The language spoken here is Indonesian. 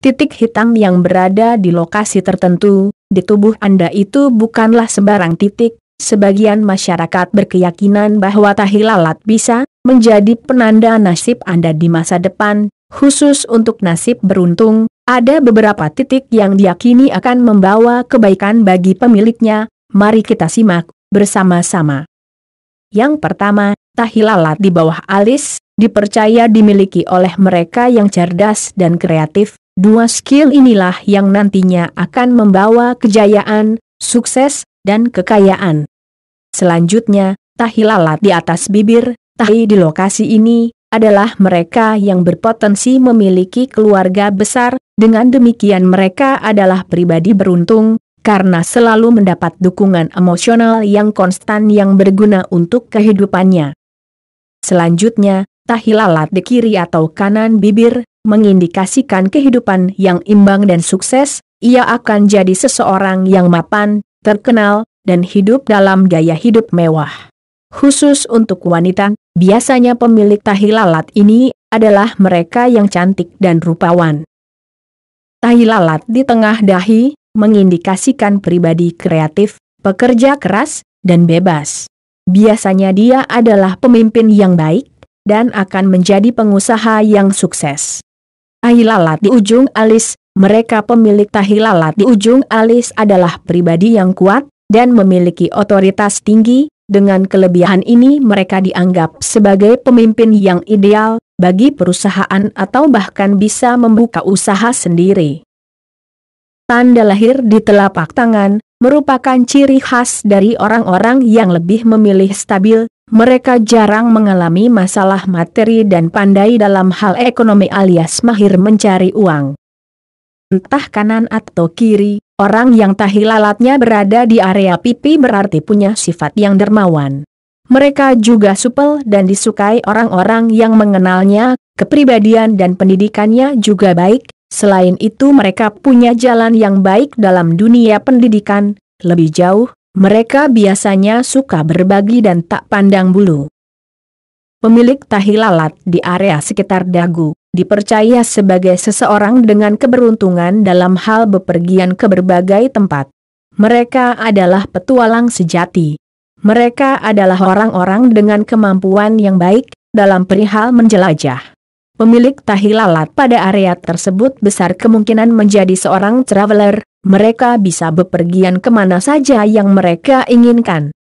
Titik hitam yang berada di lokasi tertentu, di tubuh Anda itu bukanlah sebarang titik, sebagian masyarakat berkeyakinan bahwa tahi lalat bisa menjadi penanda nasib Anda di masa depan, khusus untuk nasib beruntung, ada beberapa titik yang diyakini akan membawa kebaikan bagi pemiliknya, mari kita simak bersama-sama. Yang pertama, tahi lalat di bawah alis, dipercaya dimiliki oleh mereka yang cerdas dan kreatif, Dua skill inilah yang nantinya akan membawa kejayaan, sukses, dan kekayaan. Selanjutnya, tahi lalat di atas bibir, tahi di lokasi ini, adalah mereka yang berpotensi memiliki keluarga besar, dengan demikian mereka adalah pribadi beruntung, karena selalu mendapat dukungan emosional yang konstan yang berguna untuk kehidupannya. Selanjutnya, tahi lalat di kiri atau kanan bibir, mengindikasikan kehidupan yang imbang dan sukses, ia akan jadi seseorang yang mapan, terkenal, dan hidup dalam gaya hidup mewah. Khusus untuk wanita, biasanya pemilik tahi lalat ini adalah mereka yang cantik dan rupawan. Tahi lalat di tengah dahi mengindikasikan pribadi kreatif, pekerja keras, dan bebas. Biasanya dia adalah pemimpin yang baik dan akan menjadi pengusaha yang sukses. Tahi lalat di ujung alis, mereka pemilik tahi lalat di ujung alis adalah pribadi yang kuat, dan memiliki otoritas tinggi, dengan kelebihan ini mereka dianggap sebagai pemimpin yang ideal, bagi perusahaan atau bahkan bisa membuka usaha sendiri. Tanda lahir di telapak tangan, merupakan ciri khas dari orang-orang yang lebih memilih stabil, mereka jarang mengalami masalah materi dan pandai dalam hal ekonomi alias mahir mencari uang. Entah kanan atau kiri, orang yang tahi lalatnya berada di area pipi berarti punya sifat yang dermawan. Mereka juga supel dan disukai orang-orang yang mengenalnya, kepribadian dan pendidikannya juga baik, Selain itu mereka punya jalan yang baik dalam dunia pendidikan, lebih jauh, mereka biasanya suka berbagi dan tak pandang bulu. Pemilik tahi lalat di area sekitar dagu, dipercaya sebagai seseorang dengan keberuntungan dalam hal bepergian ke berbagai tempat. Mereka adalah petualang sejati. Mereka adalah orang-orang dengan kemampuan yang baik dalam perihal menjelajah. Pemilik tahi lalat pada area tersebut besar kemungkinan menjadi seorang traveler, mereka bisa bepergian kemana saja yang mereka inginkan.